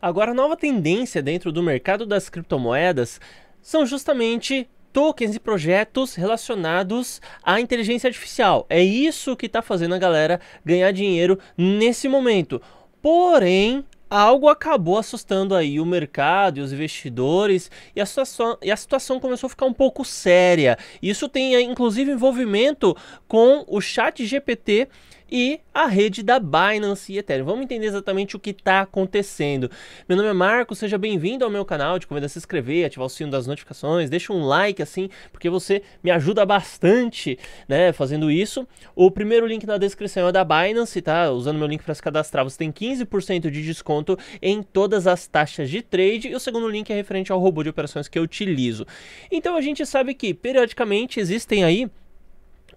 Agora, a nova tendência dentro do mercado das criptomoedas são justamente tokens e projetos relacionados à inteligência artificial. É isso que está fazendo a galera ganhar dinheiro nesse momento. Porém, algo acabou assustando aí o mercado e os investidores e a, situação, e a situação começou a ficar um pouco séria. Isso tem inclusive envolvimento com o chat GPT e a rede da Binance e Ethereum. Vamos entender exatamente o que está acontecendo. Meu nome é Marco, seja bem-vindo ao meu canal. Te convido a se inscrever, ativar o sino das notificações, deixa um like assim, porque você me ajuda bastante, né, fazendo isso. O primeiro link na descrição é da Binance, tá? Usando meu link para se cadastrar, você tem 15% de desconto em todas as taxas de trade. E o segundo link é referente ao robô de operações que eu utilizo. Então a gente sabe que periodicamente existem aí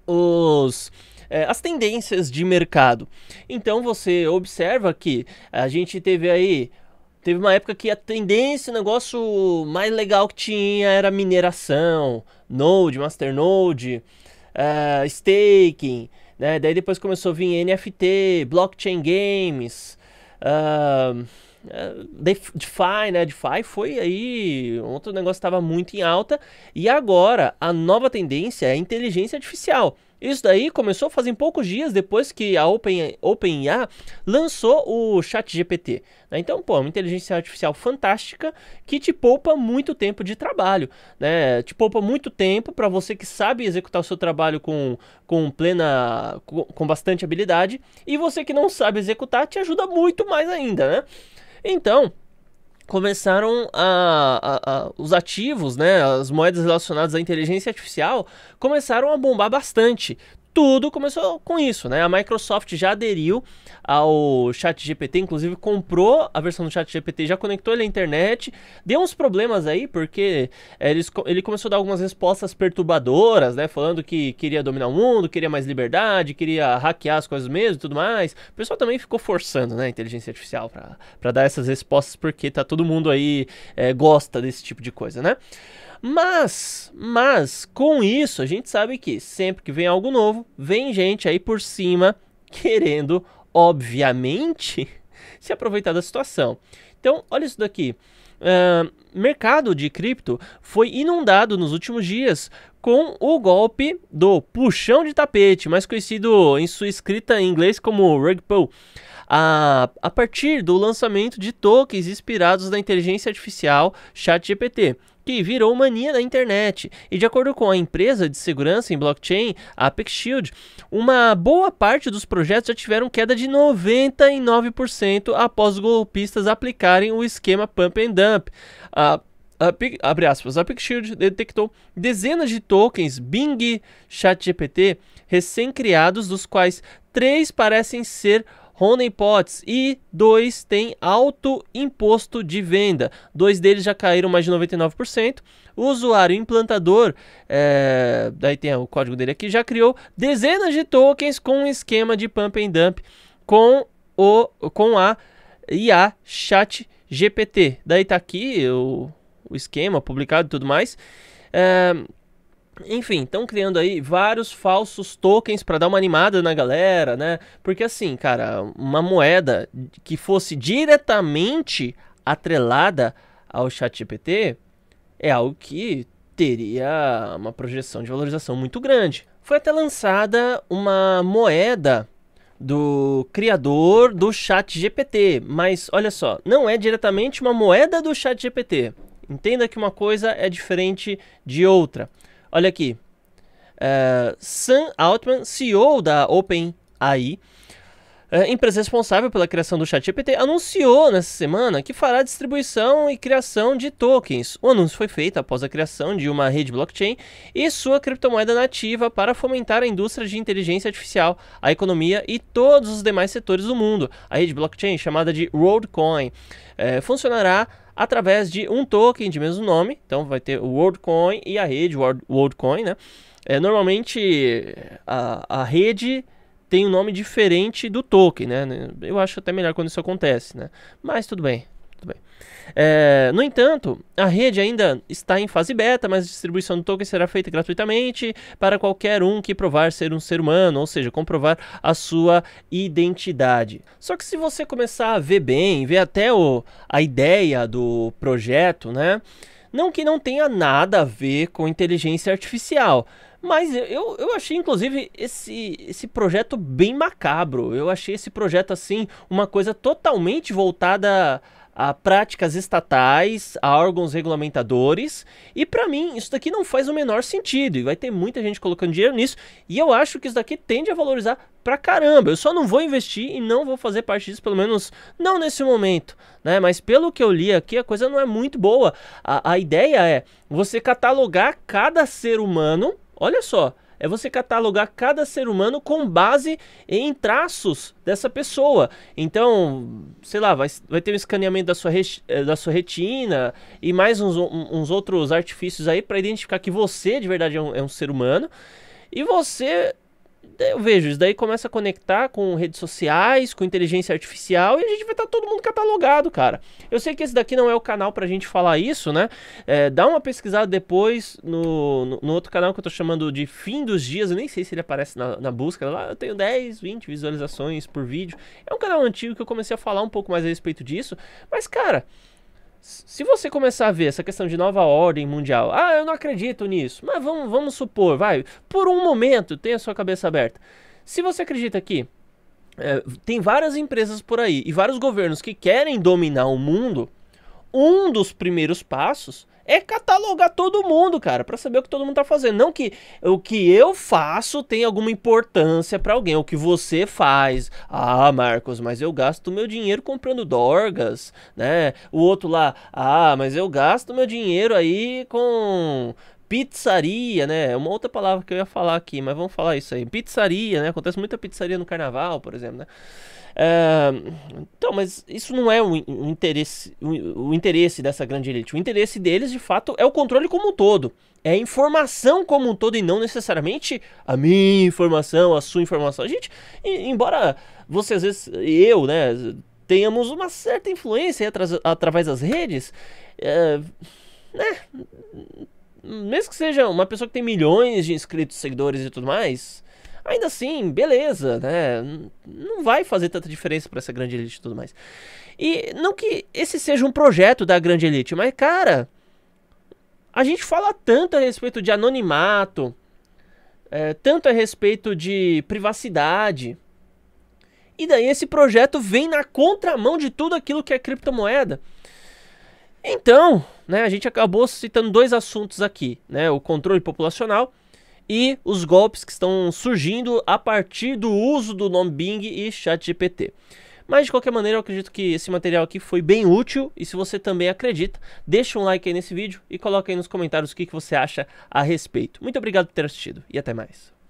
os é, as tendências de mercado. Então você observa que a gente teve aí Teve uma época que a tendência, o negócio mais legal que tinha era mineração, Node, Masternode, uh, é, staking, né? Daí depois começou a vir NFT, blockchain games, uh, DeFi, né? DeFi foi aí outro negócio estava muito em alta e agora a nova tendência é a inteligência artificial. Isso daí começou fazem poucos dias depois que a Open, lançou o ChatGPT. Né? Então, pô, é uma inteligência artificial fantástica que te poupa muito tempo de trabalho, né? Te poupa muito tempo para você que sabe executar o seu trabalho com, com plena, com, com bastante habilidade e você que não sabe executar te ajuda muito mais ainda, né? Então, começaram a, a, a, os ativos, né, as moedas relacionadas à inteligência artificial começaram a bombar bastante tudo começou com isso, né? A Microsoft já aderiu ao Chat GPT, inclusive comprou a versão do Chat GPT, já conectou ele à internet, deu uns problemas aí, porque eh, eles, ele começou a dar algumas respostas perturbadoras, né? Falando que queria dominar o mundo, queria mais liberdade, queria hackear as coisas mesmo e tudo mais. O pessoal também ficou forçando, né? A inteligência artificial para dar essas respostas, porque tá todo mundo aí é, gosta desse tipo de coisa, né? Mas, mas com isso a gente sabe que sempre que vem algo novo, vem gente aí por cima querendo, obviamente, se aproveitar da situação. Então, olha isso daqui. Uh, mercado de cripto foi inundado nos últimos dias com o golpe do puxão de tapete, mais conhecido em sua escrita em inglês como rug pull a, a partir do lançamento de tokens inspirados na inteligência artificial ChatGPT que virou mania da internet. E de acordo com a empresa de segurança em blockchain, Apex Shield, uma boa parte dos projetos já tiveram queda de 99% após os golpistas aplicarem o esquema pump and dump. A abre aspas, a Shield detectou dezenas de tokens Bing ChatGPT recém-criados, dos quais três parecem ser Ronen Potts. E dois têm alto imposto de venda. Dois deles já caíram mais de 99%. O usuário implantador, é, daí tem o código dele aqui, já criou dezenas de tokens com um esquema de pump and dump com, o, com a IA Chat GPT. Daí tá aqui o, o esquema publicado e tudo mais. É, enfim, estão criando aí vários falsos tokens para dar uma animada na galera, né? Porque assim, cara, uma moeda que fosse diretamente atrelada ao ChatGPT é algo que teria uma projeção de valorização muito grande. Foi até lançada uma moeda do criador do ChatGPT, mas olha só, não é diretamente uma moeda do ChatGPT. Entenda que uma coisa é diferente de outra. Olha aqui. Uh, Sam Altman, CEO da OpenAI, uh, empresa responsável pela criação do ChatGPT, anunciou nessa semana que fará distribuição e criação de tokens. O anúncio foi feito após a criação de uma rede blockchain e sua criptomoeda nativa para fomentar a indústria de inteligência artificial, a economia e todos os demais setores do mundo. A rede blockchain, chamada de WorldCoin, uh, é, funcionará através de um token de mesmo nome. Então vai ter o WorldCoin e a rede World, WorldCoin, né? É, normalmente a, a rede tem um nome diferente do token, né? Eu acho até melhor quando isso acontece, né? Mas tudo bem, é, no entanto, a rede ainda está em fase beta, mas a distribuição do token será feita gratuitamente para qualquer um que provar ser um ser humano, ou seja, comprovar a sua identidade. Só que se você começar a ver bem, ver até o, a ideia do projeto, né? Não que não tenha nada a ver com inteligência artificial, mas eu, eu achei, inclusive, esse, esse projeto bem macabro. Eu achei esse projeto, assim, uma coisa totalmente voltada a práticas estatais, a órgãos regulamentadores. E para mim, isso daqui não faz o menor sentido. E vai ter muita gente colocando dinheiro nisso. E eu acho que isso daqui tende a valorizar pra caramba. Eu só não vou investir e não vou fazer parte disso, pelo menos não nesse momento. Né? Mas pelo que eu li aqui, a coisa não é muito boa. A, a ideia é você catalogar cada ser humano. Olha só, é você catalogar cada ser humano com base em traços dessa pessoa. Então, sei lá, vai, vai ter um escaneamento da sua, eh, da sua retina e mais uns, uns outros artifícios aí para identificar que você de verdade é um, é um ser humano. E você eu vejo, isso daí começa a conectar com redes sociais, com inteligência artificial e a gente vai estar tá todo mundo catalogado, cara. Eu sei que esse daqui não é o canal pra gente falar isso, né? É, dá uma pesquisada depois no, no, no, outro canal que eu tô chamando de Fim dos Dias, eu nem sei se ele aparece na, na busca lá, eu tenho 10, 20 visualizações por vídeo. É um canal antigo que eu comecei a falar um pouco mais a respeito disso, mas, cara se você começar a ver essa questão de nova ordem mundial, ah, eu não acredito nisso, mas vamos, vamos supor, vai, por um momento, tenha sua cabeça aberta. Se você acredita que é, tem várias empresas por aí e vários governos que querem dominar o mundo, um dos primeiros passos é catalogar todo mundo, cara, para saber o que todo mundo tá fazendo. Não que o que eu faço tem alguma importância para alguém, o que você faz. Ah, Marcos, mas eu gasto meu dinheiro comprando dorgas, né? O outro lá, ah, mas eu gasto meu dinheiro aí com pizzaria, né? É uma outra palavra que eu ia falar aqui, mas vamos falar isso aí. Pizzaria, né? Acontece muita pizzaria no carnaval, por exemplo, né? É, então, mas isso não é o, o interesse, o, o, interesse dessa grande elite. O interesse deles, de fato, é o controle como um todo. É a informação como um todo e não necessariamente a minha informação, a sua informação. A gente, embora você às vezes, eu, né, tenhamos uma certa influência atras, através das redes, é, né? mesmo que seja uma pessoa que tem milhões de inscritos, seguidores e tudo mais, ainda assim, beleza, né? Não vai fazer tanta diferença para essa grande elite e tudo mais. E não que esse seja um projeto da grande elite, mas cara, a gente fala tanto a respeito de anonimato, é, tanto a respeito de privacidade. E daí esse projeto vem na contramão de tudo aquilo que é criptomoeda. Então, né, a gente acabou citando dois assuntos aqui, né, o controle populacional e os golpes que estão surgindo a partir do uso do nome Bing e ChatGPT. Mas de qualquer maneira, eu acredito que esse material aqui foi bem útil. E se você também acredita, deixa um like aí nesse vídeo e coloca aí nos comentários o que, que você acha a respeito. Muito obrigado por ter assistido e até mais.